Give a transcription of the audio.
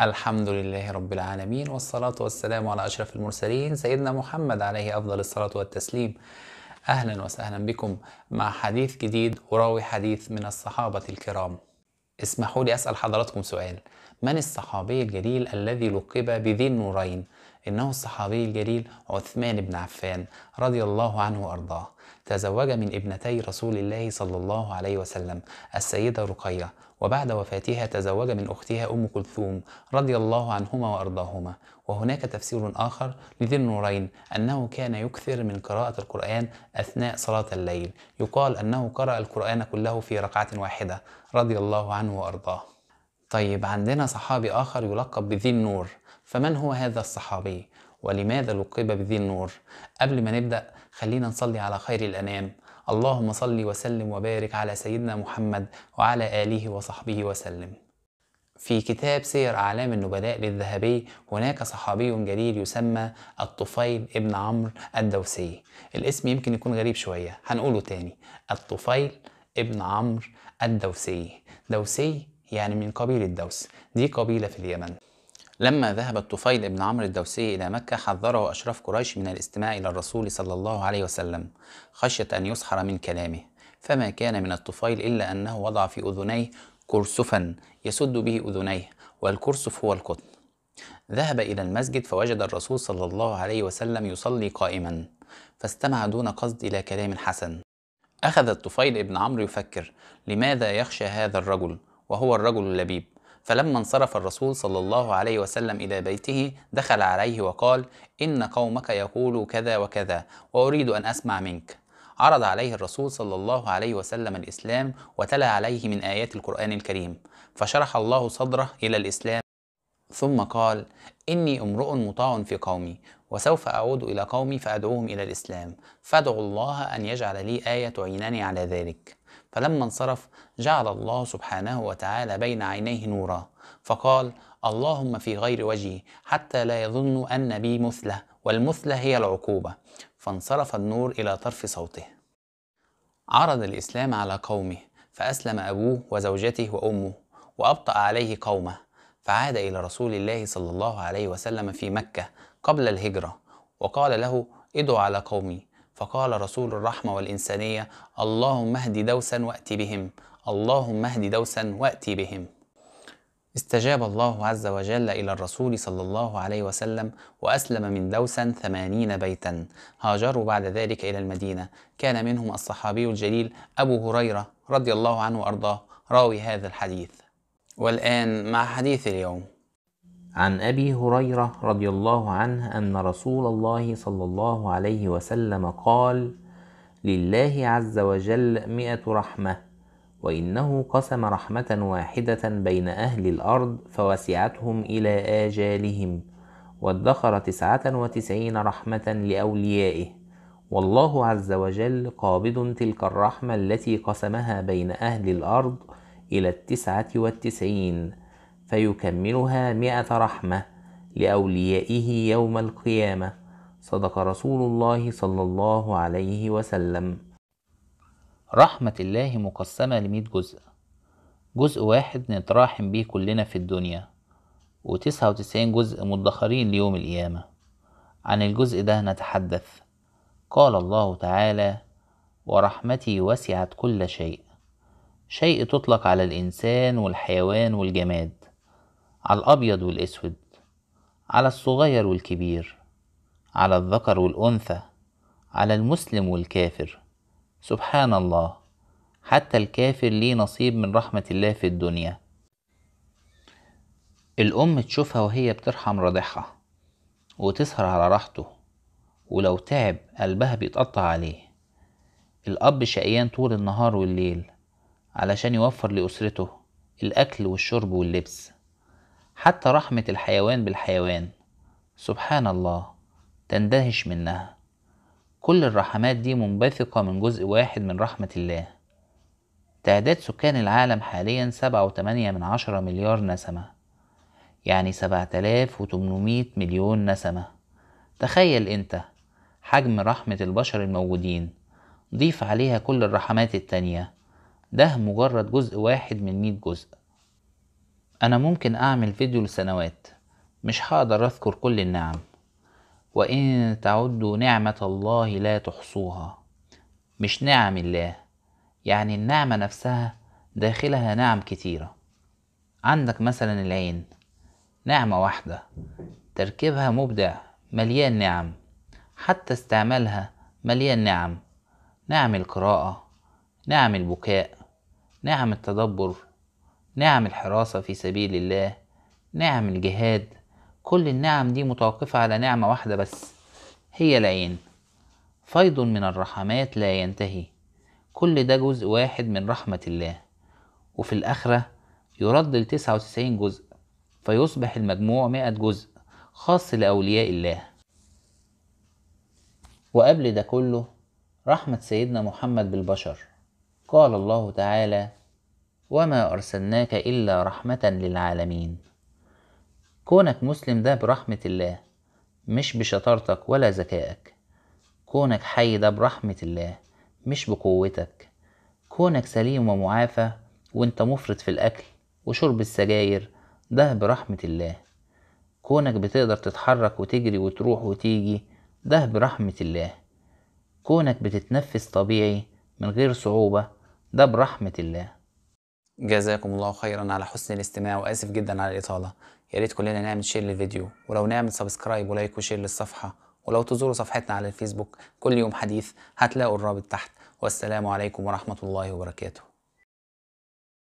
الحمد لله رب العالمين والصلاة والسلام على أشرف المرسلين سيدنا محمد عليه أفضل الصلاة والتسليم أهلا وسهلا بكم مع حديث جديد وراوي حديث من الصحابة الكرام اسمحوا لي أسأل حضراتكم سؤال من الصحابي الجليل الذي لقب بذي النورين؟ إنه الصحابي الجليل عثمان بن عفان رضي الله عنه وأرضاه تزوج من ابنتي رسول الله صلى الله عليه وسلم السيدة رقية وبعد وفاتها تزوج من أختها أم كلثوم رضي الله عنهما وأرضاهما وهناك تفسير آخر لذي النورين أنه كان يكثر من قراءة القرآن أثناء صلاة الليل يقال أنه قرأ القرآن كله في ركعة واحدة رضي الله عنه وأرضاه طيب عندنا صحابي آخر يلقب بذي النور فمن هو هذا الصحابي؟ ولماذا لقب بذي النور قبل ما نبدأ خلينا نصلي على خير الأنام اللهم صل وسلم وبارك على سيدنا محمد وعلى آله وصحبه وسلم في كتاب سير أعلام النبلاء للذهبي هناك صحابي جليل يسمى الطفيل ابن عمرو الدوسي الاسم يمكن يكون غريب شوية هنقوله تاني الطفيل ابن عمرو الدوسي دوسي يعني من قبيلة دوس دي قبيلة في اليمن لما ذهب الطفيل بن عمرو الدوسي إلى مكة حذره أشراف قريش من الاستماع إلى الرسول صلى الله عليه وسلم خشية أن يسحر من كلامه فما كان من الطفيل إلا أنه وضع في أذنيه كرسفا يسد به أذنيه والكرسف هو القطن ذهب إلى المسجد فوجد الرسول صلى الله عليه وسلم يصلي قائما فاستمع دون قصد إلى كلام حسن أخذ الطفيل بن عمرو يفكر لماذا يخشى هذا الرجل وهو الرجل اللبيب فلما انصرف الرسول صلى الله عليه وسلم إلى بيته دخل عليه وقال إن قومك يقولوا كذا وكذا وأريد أن أسمع منك عرض عليه الرسول صلى الله عليه وسلم الإسلام وتلا عليه من آيات القرآن الكريم فشرح الله صدره إلى الإسلام ثم قال إني امرؤ مطاع في قومي وسوف أعود إلى قومي فأدعوهم إلى الإسلام فادعوا الله أن يجعل لي آية تعينني على ذلك فلما انصرف جعل الله سبحانه وتعالى بين عينيه نورا فقال اللهم في غير وجهي حتى لا يظن أن بي مثله والمثلة هي العقوبة فانصرف النور إلى طرف صوته عرض الإسلام على قومه فأسلم أبوه وزوجته وأمه وأبطأ عليه قومه فعاد إلى رسول الله صلى الله عليه وسلم في مكة قبل الهجرة وقال له ادعو على قومي فقال رسول الرحمة والإنسانية اللهم اهد دوسا وأتي بهم اللهم اهد دوسا وأتي بهم استجاب الله عز وجل إلى الرسول صلى الله عليه وسلم وأسلم من دوسا ثمانين بيتا هاجروا بعد ذلك إلى المدينة كان منهم الصحابي الجليل أبو هريرة رضي الله عنه وأرضاه راوي هذا الحديث والآن مع حديث اليوم عن ابي هريره رضي الله عنه ان رسول الله صلى الله عليه وسلم قال لله عز وجل مئه رحمه وانه قسم رحمه واحده بين اهل الارض فوسعتهم الى اجالهم وادخر تسعه وتسعين رحمه لاوليائه والله عز وجل قابض تلك الرحمه التي قسمها بين اهل الارض الى التسعه والتسعين فيكملها مئة رحمة لأوليائه يوم القيامة صدق رسول الله صلى الله عليه وسلم رحمة الله مقسمة لمئة جزء جزء واحد نتراحم بيه كلنا في الدنيا وتسعة وتسعين جزء مدخرين ليوم القيامة عن الجزء ده نتحدث قال الله تعالى ورحمتي وسعت كل شيء شيء تطلق على الإنسان والحيوان والجماد على الأبيض والأسود على الصغير والكبير على الذكر والأنثى على المسلم والكافر سبحان الله حتى الكافر ليه نصيب من رحمة الله في الدنيا الأم تشوفها وهي بترحم رضيعها وتسهر على راحته ولو تعب قلبها بيتقطع عليه الأب شقيان طول النهار والليل علشان يوفر لأسرته الأكل والشرب واللبس حتى رحمة الحيوان بالحيوان سبحان الله تندهش منها كل الرحمات دي منبثقة من جزء واحد من رحمة الله تعداد سكان العالم حاليا سبعة وتمانية من عشرة مليار نسمة يعني سبعة آلاف وتمنمية مليون نسمة تخيل انت حجم رحمة البشر الموجودين ضيف عليها كل الرحمات التانية ده مجرد جزء واحد من مية جزء أنا ممكن أعمل فيديو لسنوات مش هقدر أذكر كل النعم وإن تعدوا نعمة الله لا تحصوها مش نعم الله يعني النعمة نفسها داخلها نعم كتيرة عندك مثلا العين نعمة واحدة تركيبها مبدع مليان نعم حتى استعمالها مليان نعم نعم القراءة نعم البكاء نعم التدبر نعم الحراسة في سبيل الله نعم الجهاد كل النعم دي متوقفة على نعمة واحدة بس هي العين فيض من الرحمات لا ينتهي كل ده جزء واحد من رحمة الله وفي الآخرة يرد لتسعة وتسعين جزء فيصبح المجموع مائة جزء خاص لأولياء الله وقبل ده كله رحمة سيدنا محمد بالبشر قال الله تعالى وما أرسلناك إلا رحمة للعالمين كونك مسلم ده برحمة الله مش بشطارتك ولا ذكائك كونك حي ده برحمة الله مش بقوتك كونك سليم ومعافى وانت مفرط في الأكل وشرب السجاير ده برحمة الله كونك بتقدر تتحرك وتجري وتروح وتيجي ده برحمة الله كونك بتتنفس طبيعي من غير صعوبة ده برحمة الله جزاكم الله خيرا على حسن الاستماع واسف جدا على الاطاله يا ريت كلنا نعمل شير للفيديو ولو نعمل سبسكرايب ولايك وشير للصفحه ولو تزوروا صفحتنا على الفيسبوك كل يوم حديث هتلاقوا الرابط تحت والسلام عليكم ورحمه الله وبركاته